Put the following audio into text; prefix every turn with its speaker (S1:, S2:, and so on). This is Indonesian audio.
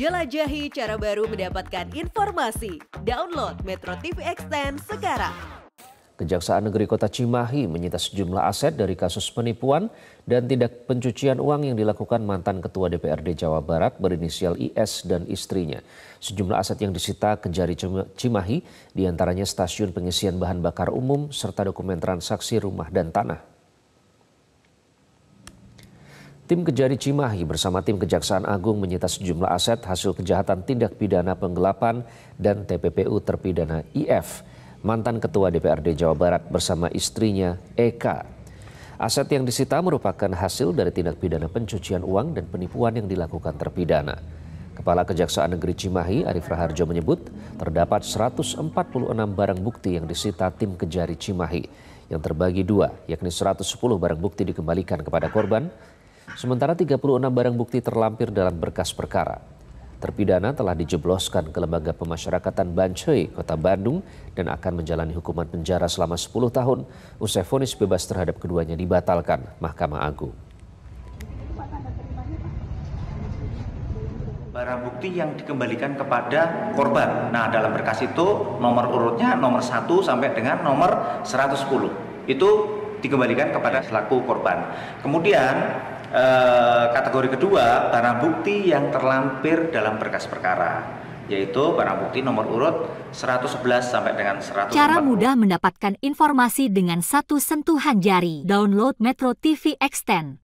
S1: Jelajahi cara baru mendapatkan informasi. Download Metro TV Extend sekarang. Kejaksaan Negeri Kota Cimahi menyita sejumlah aset dari kasus penipuan dan tindak pencucian uang yang dilakukan mantan Ketua DPRD Jawa Barat berinisial IS dan istrinya. Sejumlah aset yang disita ke jari Cimahi diantaranya stasiun pengisian bahan bakar umum serta dokumen transaksi rumah dan tanah. Tim Kejari Cimahi bersama tim Kejaksaan Agung menyita sejumlah aset hasil kejahatan tindak pidana penggelapan dan TPPU terpidana IF, mantan Ketua DPRD Jawa Barat bersama istrinya Eka. Aset yang disita merupakan hasil dari tindak pidana pencucian uang dan penipuan yang dilakukan terpidana. Kepala Kejaksaan Negeri Cimahi Arif Raharjo menyebut terdapat 146 barang bukti yang disita tim Kejari Cimahi yang terbagi dua, yakni 110 barang bukti dikembalikan kepada korban Sementara 36 barang bukti terlampir dalam berkas perkara. Terpidana telah dijebloskan ke Lembaga Pemasyarakatan Bancoi, Kota Bandung, dan akan menjalani hukuman penjara selama 10 tahun usai vonis bebas terhadap keduanya dibatalkan Mahkamah Agung.
S2: barang bukti yang dikembalikan kepada korban. Nah, dalam berkas itu nomor urutnya nomor 1 sampai dengan nomor 110. Itu dikembalikan kepada selaku korban. Kemudian e, kategori kedua barang bukti yang terlampir dalam berkas perkara yaitu barang bukti nomor urut 111 sampai dengan 100. Cara mudah mendapatkan informasi dengan satu sentuhan jari. Download Metro TV Extend.